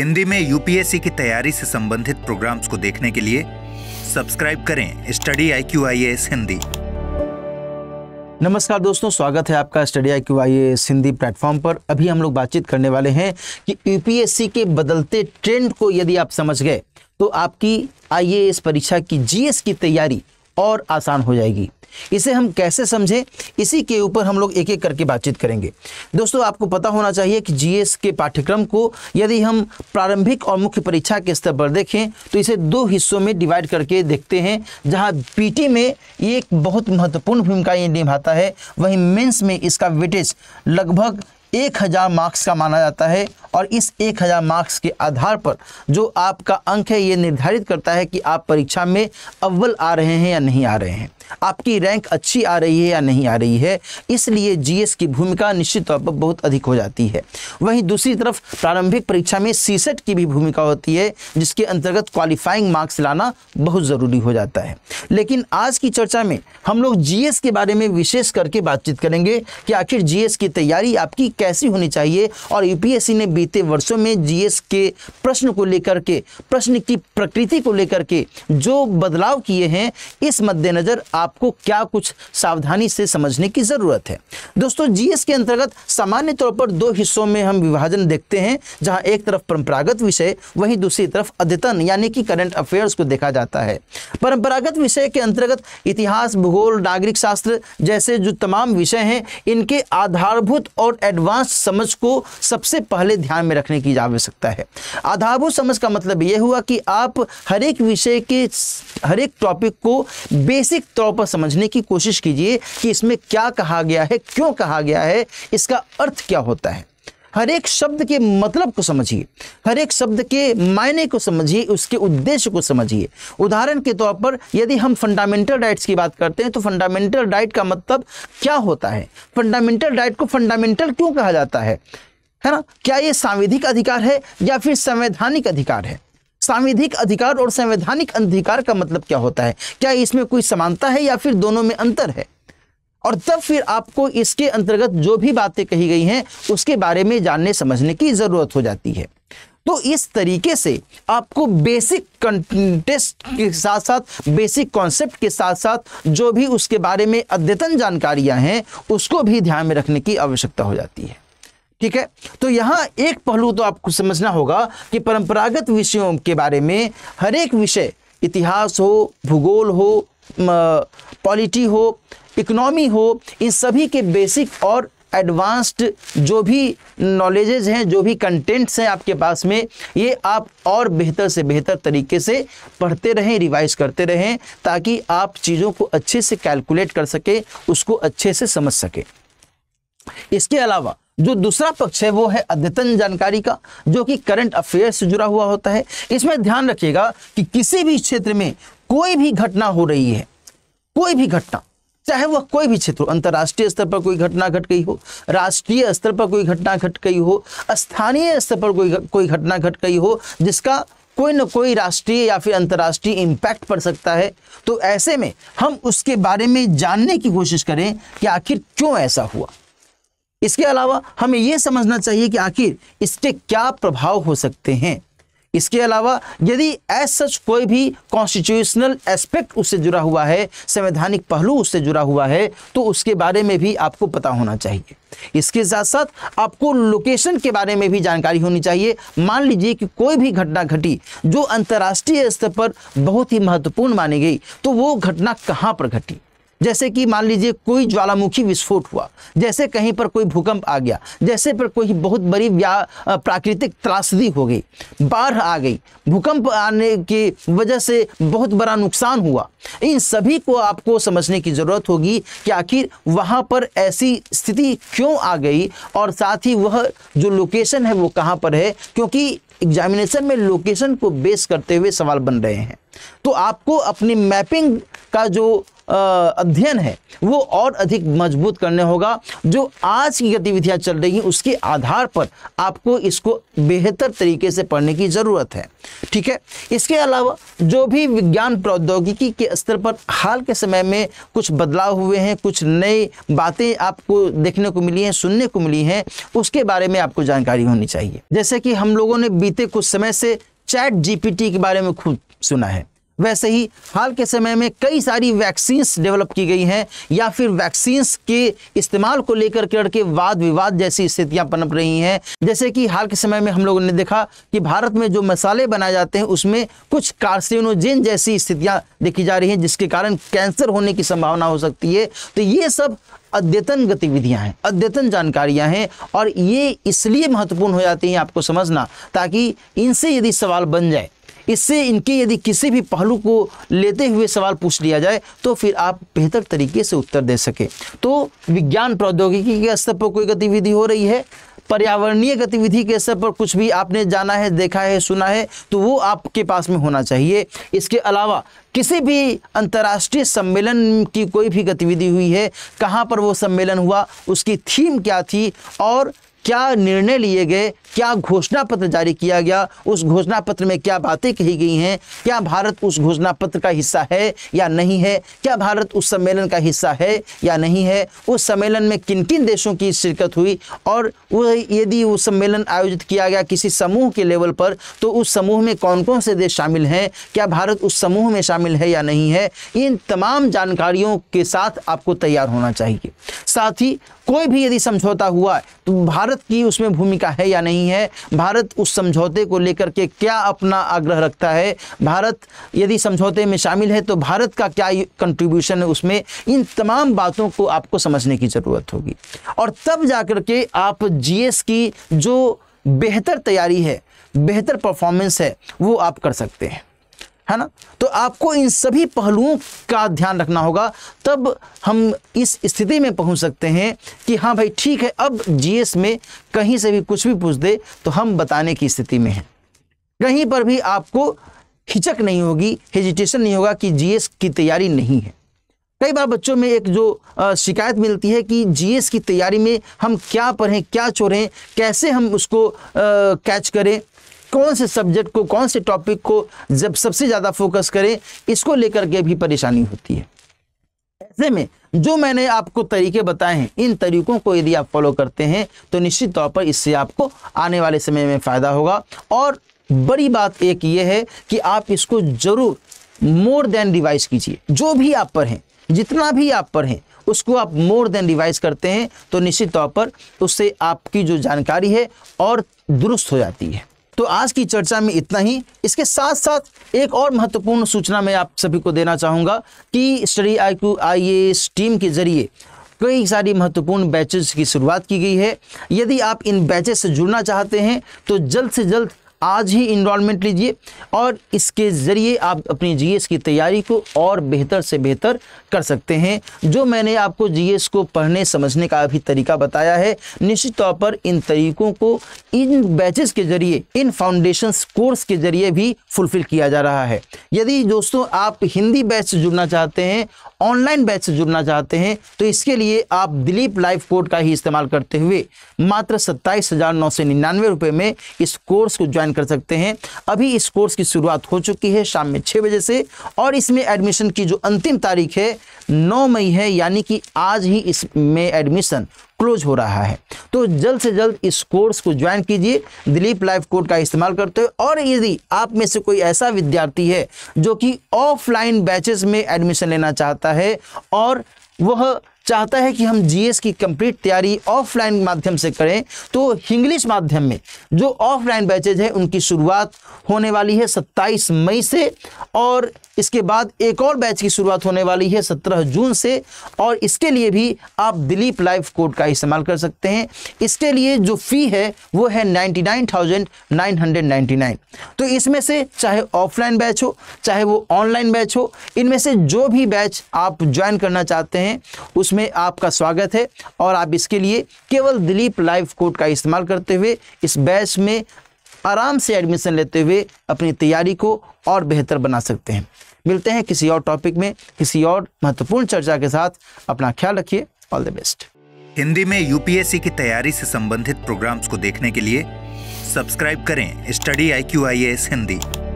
हिंदी में यूपीएससी की तैयारी से संबंधित प्रोग्राम्स को देखने के लिए सब्सक्राइब करें study I Q I S Hindi नमस्कार दोस्तों स्वागत है आपका study I Q I S Hindi platform पर अभी हम लोग बातचीत करने वाले हैं कि यूपीएससी के बदलते ट्रेंड को यदि आप समझ गए तो आपकी आई परीक्षा की जीएस की तैयारी और आसान हो जाएगी इसे हम कैसे समझें इसी के ऊपर हम लोग एक एक करके बातचीत करेंगे दोस्तों आपको पता होना चाहिए कि जीएस के पाठ्यक्रम को यदि हम प्रारंभिक और मुख्य परीक्षा के स्तर पर देखें तो इसे दो हिस्सों में डिवाइड करके देखते हैं जहां पीटी में ये एक बहुत महत्वपूर्ण भूमिका ये निभाता है वहीं मेंस में इसका वेटेज लगभग एक हज़ार मार्क्स का माना जाता है और इस एक हज़ार मार्क्स के आधार पर जो आपका अंक है ये निर्धारित करता है कि आप परीक्षा में अव्वल आ रहे हैं या नहीं आ रहे हैं आपकी रैंक अच्छी आ रही है या नहीं आ रही है इसलिए जीएस की भूमिका निश्चित तौर पर बहुत अधिक हो जाती है वहीं दूसरी तरफ प्रारंभिक परीक्षा में सीसेट की भी भूमिका होती है जिसके अंतर्गत क्वालिफाइंग मार्क्स लाना बहुत ज़रूरी हो जाता है लेकिन आज की चर्चा में हम लोग जीएस के बारे में विशेष करके बातचीत करेंगे कि आखिर जीएस की तैयारी आपकी कैसी होनी चाहिए और यूपीएससी ने बीते वर्षों में जीएस के प्रश्न को लेकर के प्रश्न की प्रकृति को लेकर के जो बदलाव किए हैं इस मद्देनज़र आपको क्या कुछ सावधानी से समझने की ज़रूरत है दोस्तों जीएस के अंतर्गत सामान्य तौर पर दो हिस्सों में हम विभाजन देखते हैं जहां एक तरफ परंपरागत विषय वहीं दूसरी तरफ अद्यतन यानी कि करंट अफेयर्स को देखा जाता है परंपरागत विषय के अंतर्गत इतिहास भूगोल नागरिक शास्त्र जैसे जो तमाम विषय हैं इनके आधारभूत और एडवांस समझ को सबसे पहले ध्यान में रखने की आवश्यकता है आधारभूत समझ का मतलब यह हुआ कि आप हर एक विषय के हर एक टॉपिक को बेसिक तौर तौर पर समझने की कोशिश कीजिए कि इसमें क्या कहा गया है क्यों कहा गया है इसका अर्थ क्या होता है हर एक शब्द के मतलब को समझिए हर एक शब्द के मायने को समझिए उसके उद्देश्य को समझिए उदाहरण के तौर पर यदि हम फंडामेंटल राइट्स की बात करते हैं तो फंडामेंटल राइट का मतलब क्या होता है फंडामेंटल राइट को फंडामेंटल क्यों कहा जाता है है ना क्या ये सांविधिक अधिकार है या फिर संवैधानिक अधिकार है सांविधिक अधिकार और संवैधानिक अधिकार का मतलब क्या होता है क्या इसमें कोई समानता है या फिर दोनों में अंतर है और तब फिर आपको इसके अंतर्गत जो भी बातें कही गई हैं उसके बारे में जानने समझने की ज़रूरत हो जाती है तो इस तरीके से आपको बेसिक कंटेस्ट के साथ साथ बेसिक कॉन्सेप्ट के साथ साथ जो भी उसके बारे में अद्यतन जानकारियां हैं उसको भी ध्यान में रखने की आवश्यकता हो जाती है ठीक है तो यहाँ एक पहलू तो आपको समझना होगा कि परंपरागत विषयों के बारे में हर एक विषय इतिहास हो भूगोल हो पॉलिटी हो इकोनॉमी हो इन सभी के बेसिक और एडवांस्ड जो भी नॉलेजेज हैं जो भी कंटेंट्स हैं आपके पास में ये आप और बेहतर से बेहतर तरीके से पढ़ते रहें रिवाइज करते रहें ताकि आप चीज़ों को अच्छे से कैलकुलेट कर सकें उसको अच्छे से समझ सकें इसके अलावा जो दूसरा पक्ष है वो है अद्यतन जानकारी का जो कि करंट अफेयर से जुड़ा हुआ होता है इसमें ध्यान रखिएगा कि किसी भी क्षेत्र में कोई भी घटना हो रही है कोई भी घटना चाहे वह कोई भी क्षेत्र हो अंतर्राष्ट्रीय स्तर पर कोई घटना घट गई हो राष्ट्रीय स्तर पर कोई घटना घट गई हो स्थानीय स्तर पर कोई कोई घटना घट गई हो जिसका कोई ना कोई राष्ट्रीय या फिर अंतर्राष्ट्रीय इम्पैक्ट पड़ सकता है तो ऐसे में हम उसके बारे में जानने की कोशिश करें कि आखिर क्यों ऐसा हुआ इसके अलावा हमें ये समझना चाहिए कि आखिर इसके क्या प्रभाव हो सकते हैं इसके अलावा यदि एज सच कोई भी कॉन्स्टिट्यूशनल एस्पेक्ट उससे जुड़ा हुआ है संवैधानिक पहलू उससे जुड़ा हुआ है तो उसके बारे में भी आपको पता होना चाहिए इसके साथ साथ आपको लोकेशन के बारे में भी जानकारी होनी चाहिए मान लीजिए कि कोई भी घटना घटी जो अंतर्राष्ट्रीय स्तर पर बहुत ही महत्वपूर्ण मानी गई तो वो घटना कहाँ पर घटी जैसे कि मान लीजिए कोई ज्वालामुखी विस्फोट हुआ जैसे कहीं पर कोई भूकंप आ गया जैसे पर कोई बहुत बड़ी प्राकृतिक त्रासदी हो गई बाढ़ आ गई भूकंप आने की वजह से बहुत बड़ा नुकसान हुआ इन सभी को आपको समझने की ज़रूरत होगी कि आखिर वहाँ पर ऐसी स्थिति क्यों आ गई और साथ ही वह जो लोकेशन है वो कहाँ पर है क्योंकि एग्जामिनेशन में लोकेशन को बेस करते हुए सवाल बन रहे हैं तो आपको अपनी मैपिंग का जो अध्ययन है वो और अधिक मजबूत करने होगा जो आज की गतिविधियाँ चल रही हैं उसके आधार पर आपको इसको बेहतर तरीके से पढ़ने की ज़रूरत है ठीक है इसके अलावा जो भी विज्ञान प्रौद्योगिकी के स्तर पर हाल के समय में कुछ बदलाव हुए हैं कुछ नई बातें आपको देखने को मिली हैं सुनने को मिली हैं उसके बारे में आपको जानकारी होनी चाहिए जैसे कि हम लोगों ने बीते कुछ समय से चैट जीपीटी के बारे में खूब सुना है वैसे ही हाल के समय में कई सारी वैक्सीन्स डेवलप की गई हैं या फिर वैक्सीन्स के इस्तेमाल को लेकर लड़के वाद विवाद जैसी स्थितियां पनप रही हैं जैसे कि हाल के समय में हम लोगों ने देखा कि भारत में जो मसाले बनाए जाते हैं उसमें कुछ कार्सिनोजेन जैसी स्थितियां देखी जा रही हैं जिसके कारण कैंसर होने की संभावना हो सकती है तो ये सब अद्यतन गतिविधियां हैं अद्यतन जानकारियां हैं और ये इसलिए महत्वपूर्ण हो जाती हैं आपको समझना ताकि इनसे यदि सवाल बन जाए इससे इनके यदि किसी भी पहलू को लेते हुए सवाल पूछ लिया जाए तो फिर आप बेहतर तरीके से उत्तर दे सके तो विज्ञान प्रौद्योगिकी के स्तर पर कोई गतिविधि हो रही है पर्यावरणीय गतिविधि के स्तर पर कुछ भी आपने जाना है देखा है सुना है तो वो आपके पास में होना चाहिए इसके अलावा किसी भी अंतर्राष्ट्रीय सम्मेलन की कोई भी गतिविधि हुई है कहाँ पर वो सम्मेलन हुआ उसकी थीम क्या थी और क्या निर्णय लिए गए क्या घोषणा पत्र जारी किया गया उस घोषणा पत्र में क्या बातें कही गई हैं क्या भारत उस घोषणा पत्र का हिस्सा है या नहीं है क्या भारत उस सम्मेलन का हिस्सा है या नहीं है उस सम्मेलन में किन किन देशों की शिरकत हुई और यदि वो सम्मेलन आयोजित किया गया किसी समूह के लेवल पर तो उस समूह में कौन कौन से देश शामिल हैं क्या भारत उस समूह में शामिल है या नहीं है इन तमाम जानकारियों के साथ आपको तैयार होना चाहिए साथ ही कोई भी यदि समझौता हुआ तो भारत की उसमें भूमिका है या नहीं है भारत उस समझौते को लेकर के क्या अपना आग्रह रखता है भारत यदि समझौते में शामिल है तो भारत का क्या कंट्रीब्यूशन है उसमें इन तमाम बातों को आपको समझने की ज़रूरत होगी और तब जा कर के आप जीएस की जो बेहतर तैयारी है बेहतर परफॉर्मेंस है वो आप कर सकते हैं है ना तो आपको इन सभी पहलुओं का ध्यान रखना होगा तब हम इस स्थिति में पहुंच सकते हैं कि हाँ भाई ठीक है अब जीएस में कहीं से भी कुछ भी पूछ दे तो हम बताने की स्थिति में हैं कहीं पर भी आपको हिचक नहीं होगी हेजिटेशन नहीं होगा कि जीएस की तैयारी नहीं है कई बार बच्चों में एक जो शिकायत मिलती है कि जीएस की तैयारी में हम क्या पढ़ें क्या चोरें कैसे हम उसको कैच करें कौन से सब्जेक्ट को कौन से टॉपिक को जब सबसे ज़्यादा फोकस करें इसको लेकर के भी परेशानी होती है ऐसे में जो मैंने आपको तरीके बताए हैं इन तरीकों को यदि आप फॉलो करते हैं तो निश्चित तौर पर इससे आपको आने वाले समय में फ़ायदा होगा और बड़ी बात एक ये है कि आप इसको ज़रूर मोर देन रिवाइज कीजिए जो भी आप पर हैं जितना भी आप पर हैं उसको आप मोर देन रिवाइज करते हैं तो निश्चित तौर पर उससे आपकी जो जानकारी है और दुरुस्त हो जाती है तो आज की चर्चा में इतना ही इसके साथ साथ एक और महत्वपूर्ण सूचना मैं आप सभी को देना चाहूँगा कि study I Q I team के जरिए कई सारी महत्वपूर्ण बैचेस की शुरुआत की गई है यदि आप इन बैचेस से जुड़ना चाहते हैं तो जल्द से जल्द आज ही इनरोलमेंट लीजिए और इसके ज़रिए आप अपनी जीएस की तैयारी को और बेहतर से बेहतर कर सकते हैं जो मैंने आपको जीएस को पढ़ने समझने का भी तरीका बताया है निश्चित तौर पर इन तरीकों को इन बैचेस के ज़रिए इन फाउंडेशन कोर्स के ज़रिए भी फुलफ़िल किया जा रहा है यदि दोस्तों आप हिंदी बैच से जुड़ना चाहते हैं ऑनलाइन बैच से जुड़ना चाहते हैं तो इसके लिए आप दिलीप लाइफ कोड का ही इस्तेमाल करते हुए मात्र सत्ताईस हज़ार नौ सौ निन्यानवे रुपये में इस कोर्स को ज्वाइन ज्वाइन कर सकते हैं अभी इस कोर्स की शुरुआत हो चुकी है शाम में छः बजे से और इसमें एडमिशन की जो अंतिम तारीख है नौ मई है यानी कि आज ही इसमें एडमिशन क्लोज हो रहा है तो जल्द से जल्द इस कोर्स को ज्वाइन कीजिए दिलीप लाइफ कोड का इस्तेमाल करते हुए और यदि आप में से कोई ऐसा विद्यार्थी है जो कि ऑफलाइन बैचेस में एडमिशन लेना चाहता है और वह चाहता है कि हम जीएस की कंप्लीट तैयारी ऑफलाइन माध्यम से करें तो इंग्लिश माध्यम में जो ऑफलाइन बैचेज है उनकी शुरुआत होने वाली है 27 मई से और इसके बाद एक और बैच की शुरुआत होने वाली है 17 जून से और इसके लिए भी आप दिलीप लाइफ कोड का इस्तेमाल कर सकते हैं इसके लिए जो फ़ी है वो है नाइन तो इसमें से चाहे ऑफलाइन बैच हो चाहे वो ऑनलाइन बैच हो इनमें से जो भी बैच आप ज्वाइन करना चाहते हैं उसमें में आपका स्वागत है और आप इसके लिए केवल दिलीप लाइव कोड का इस्तेमाल करते हुए इस बैच में आराम से एडमिशन लेते हुए अपनी तैयारी को और बेहतर बना सकते हैं मिलते हैं किसी और टॉपिक में किसी और महत्वपूर्ण चर्चा के साथ अपना ख्याल रखिए ऑल द बेस्ट हिंदी में यूपीएससी की तैयारी से संबंधित प्रोग्राम्स को देखने के लिए सब्सक्राइब करें study I Q I S Hindi